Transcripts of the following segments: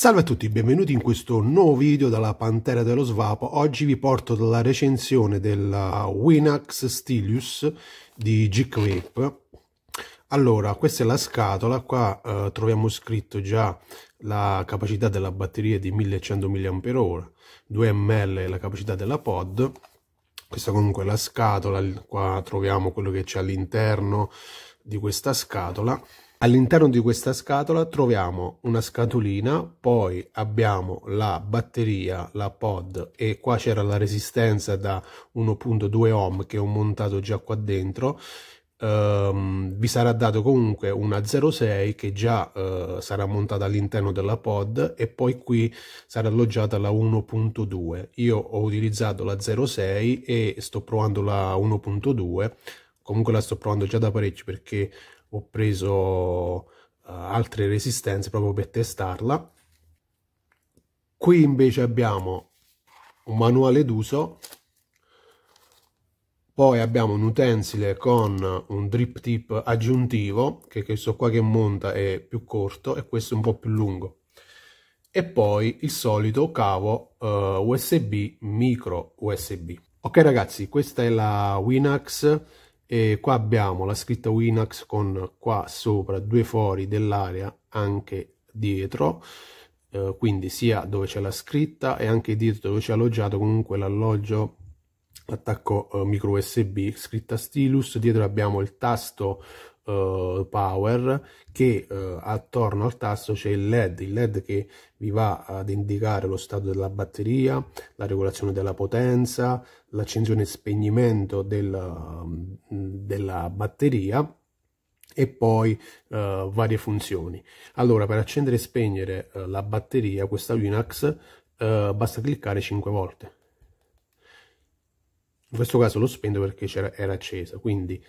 Salve a tutti, benvenuti in questo nuovo video dalla Pantera dello Svapo. Oggi vi porto la recensione della Winax Stilius di G-Vape. Allora, questa è la scatola, qua eh, troviamo scritto già la capacità della batteria di 1100 mAh, 2 ml la capacità della pod. Questa comunque è la scatola, qua troviamo quello che c'è all'interno di questa scatola All'interno di questa scatola troviamo una scatolina, poi abbiamo la batteria, la pod e qua c'era la resistenza da 1.2 ohm che ho montato già qua dentro. Um, vi sarà dato comunque una 06 che già uh, sarà montata all'interno della pod e poi qui sarà alloggiata la 1.2 io ho utilizzato la 06 e sto provando la 1.2 comunque la sto provando già da parecchio perché ho preso uh, altre resistenze proprio per testarla qui invece abbiamo un manuale d'uso poi abbiamo un utensile con un drip tip aggiuntivo che questo qua che monta è più corto e questo è un po' più lungo e poi il solito cavo uh, eh, USB micro USB ok ragazzi questa è la Winax e qua abbiamo la scritta Winax con qua sopra due fori dell'area anche dietro eh, quindi sia dove c'è la scritta e anche dietro dove c'è alloggiato comunque l'alloggio attacco eh, micro usb scritta stylus dietro abbiamo il tasto uh, power che uh, attorno al tasto c'è il led il led che vi va ad indicare lo stato della batteria la regolazione della potenza l'accensione e spegnimento del, mm, della batteria e poi uh, varie funzioni allora per accendere e spegnere la batteria questa Linux basta cliccare 5 volte in questo caso lo spendo perché era accesa quindi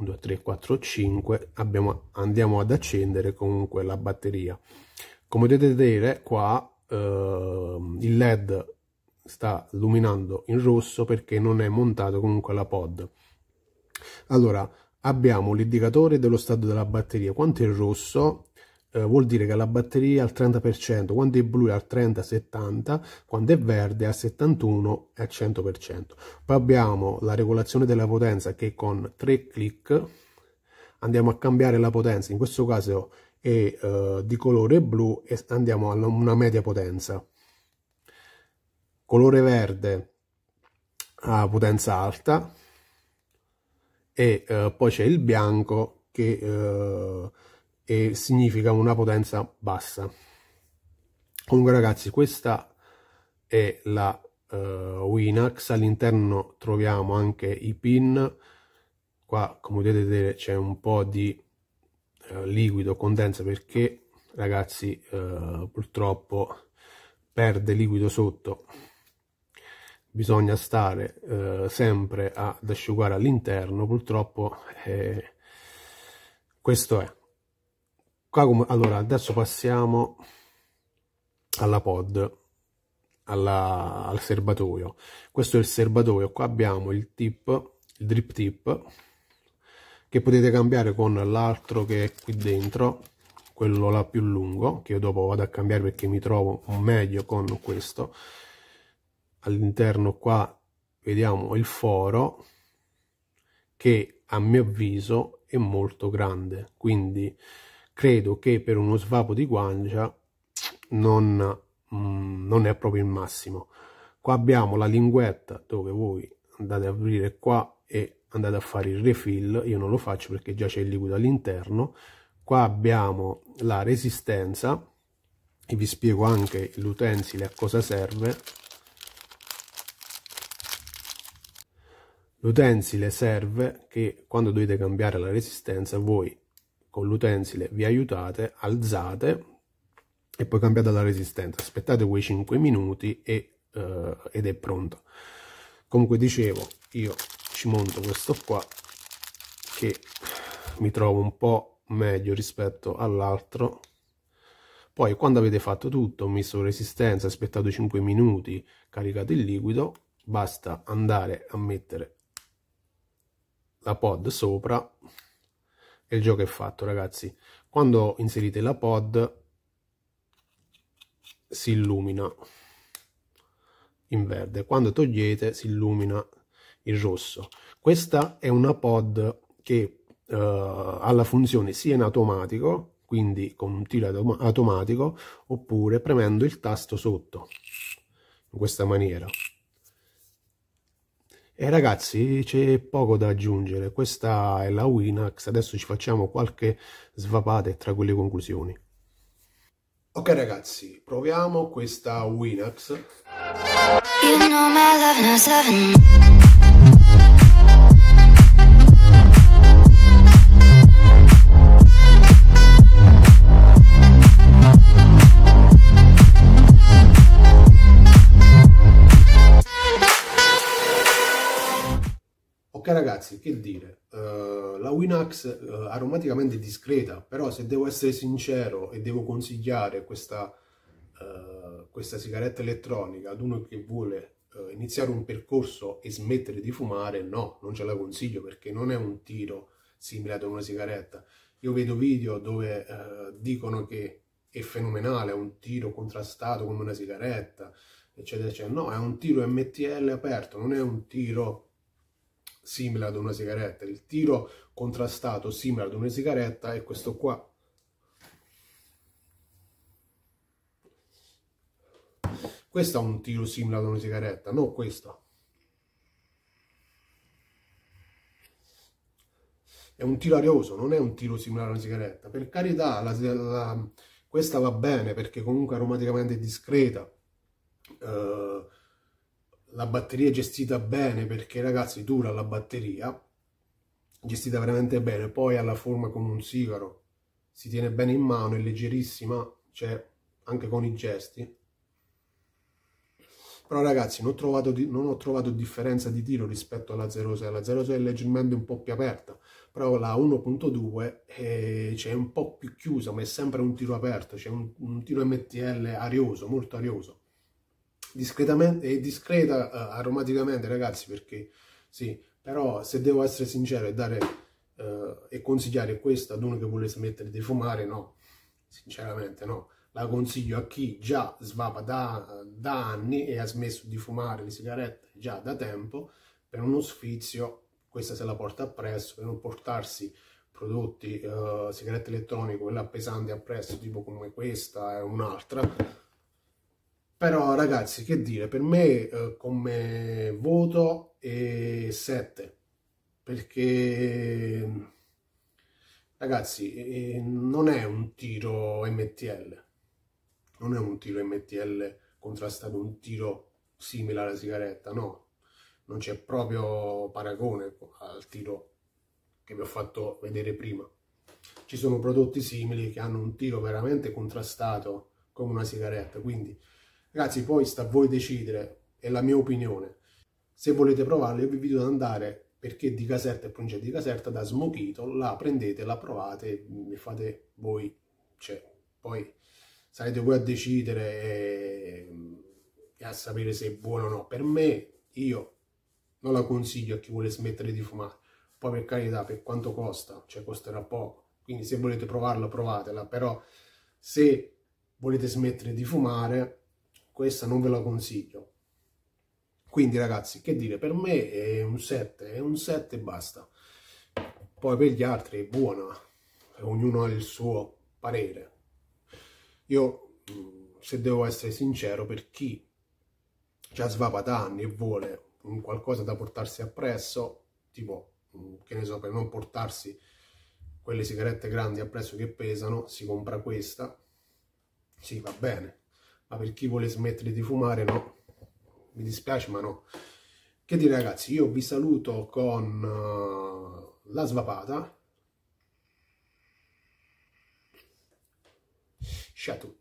2, 3, 4, 5 abbiamo, andiamo ad accendere comunque la batteria come potete vedere qua eh, il led sta illuminando in rosso perché non è montato comunque la pod allora abbiamo l'indicatore dello stato della batteria quanto è rosso eh, vuol dire che la batteria è al 30%, quando è blu è al 30-70, quando è verde è al 71 e al 100%. Poi abbiamo la regolazione della potenza che con 3 clic andiamo a cambiare la potenza, in questo caso è eh, di colore blu e andiamo a una media potenza. Colore verde a potenza alta e eh, poi c'è il bianco che eh, e significa una potenza bassa. Comunque ragazzi, questa è la uh, eh, Winax, all'interno troviamo anche i pin, qua come potete vedere c'è un po' di uh, liquido condensa perché ragazzi uh, purtroppo perde liquido sotto bisogna stare eh, sempre ad asciugare all'interno purtroppo eh, questo è qua come, allora adesso passiamo alla pod alla, al serbatoio questo è il serbatoio qua abbiamo il tip il drip tip che potete cambiare con l'altro che è qui dentro quello là più lungo che io dopo vado a cambiare perché mi trovo meglio con questo all'interno qua vediamo il foro che a mio avviso è molto grande quindi credo che per uno svapo di guancia non, mm, non è proprio il massimo. Qua abbiamo la linguetta dove voi andate ad aprire qua e andate a fare il refill, io non lo faccio perché già c'è il liquido all'interno. Qua abbiamo la resistenza e vi spiego anche l'utensile a cosa serve. L'utensile serve che quando dovete cambiare la resistenza voi con l'utensile vi aiutate, alzate e poi cambiate la resistenza. Aspettate quei 5 minuti e, eh, ed è pronto. Comunque dicevo, io ci monto questo qua che mi trovo un po' meglio rispetto all'altro. Poi quando avete fatto tutto, messo resistenza, aspettato 5 minuti, caricato il liquido, basta andare a mettere la pod sopra e il gioco è fatto ragazzi quando inserite la pod si illumina in verde quando togliete si illumina il rosso questa è una pod che eh, ha la funzione sia in automatico quindi con un tiro automatico oppure premendo il tasto sotto in questa maniera e ragazzi c'è poco da aggiungere, questa è la Winax, adesso ci facciamo qualche svapata tra quelle conclusioni. Ok ragazzi, proviamo questa Winax. You know ragazzi, che dire, uh, la Winax uh, aromaticamente è discreta, però se devo essere sincero e devo consigliare questa, uh, questa sigaretta elettronica ad uno che vuole iniziare un percorso e smettere di fumare, no, non ce la consiglio perché non è un tiro simile ad una sigaretta. Io vedo video dove dicono che è fenomenale, è un tiro contrastato come una sigaretta, eccetera, eccetera. No, è un tiro MTL aperto, non è un tiro simile ad una sigaretta, il tiro contrastato simile ad una sigaretta è questo qua. Questo è un tiro simile ad una sigaretta, non questo. È un tiro arioso, non è un tiro simile ad una sigaretta. Per carità, la, la, questa va bene perché comunque aromaticamente è discreta. Uh, la batteria è gestita bene perché ragazzi dura la batteria, gestita veramente bene, poi ha la forma come un sigaro, si tiene bene in mano, è leggerissima, cioè anche con i gesti. Però ragazzi non ho trovato, non ho trovato differenza di tiro rispetto alla 06, la 06 è leggermente un po' più aperta, però la 1.2 è, eh, c'è cioè un po' più chiusa, ma è sempre un tiro aperto, c'è cioè un, un tiro MTL arioso, molto arioso discretamente è eh, discreta uh, aromaticamente ragazzi perché sì però se devo essere sincero e dare uh, e consigliare questa ad uno che vuole smettere di fumare no sinceramente no la consiglio a chi già svapa da, da anni e ha smesso di fumare le sigarette già da tempo per uno sfizio questa se la porta appresso per non portarsi prodotti uh, sigarette elettroniche quella pesante appresso tipo come questa e un'altra però ragazzi che dire per me eh, come voto è 7 perché ragazzi eh, non è un tiro MTL non è un tiro MTL contrastato un tiro simile alla sigaretta no non c'è proprio paragone al tiro che vi ho fatto vedere prima ci sono prodotti simili che hanno un tiro veramente contrastato come una sigaretta quindi Ragazzi, poi sta a voi decidere, è la mia opinione. Se volete provarla, io vi invito ad andare perché di Caserta e provincia di Caserta da Smokito la prendete, la provate, mi fate voi, cioè, poi sarete voi a decidere e, eh, e a sapere se è buona o no. Per me, io non la consiglio a chi vuole smettere di fumare, poi per carità, per quanto costa, cioè costerà poco, quindi se volete provarla, provatela, però se volete smettere di fumare, questa non ve la consiglio. Quindi ragazzi, che dire, per me è un 7, è un 7 e basta. Poi per gli altri è buona, eh. ognuno ha il suo parere. Io, se devo essere sincero, per chi già svapa da anni e vuole qualcosa da portarsi appresso, tipo, che ne so, per non portarsi quelle sigarette grandi appresso che pesano, si compra questa, sì, va bene, ma per chi vuole smettere di fumare no mi dispiace ma no che dire ragazzi io vi saluto con uh, la svapata ciao a tutti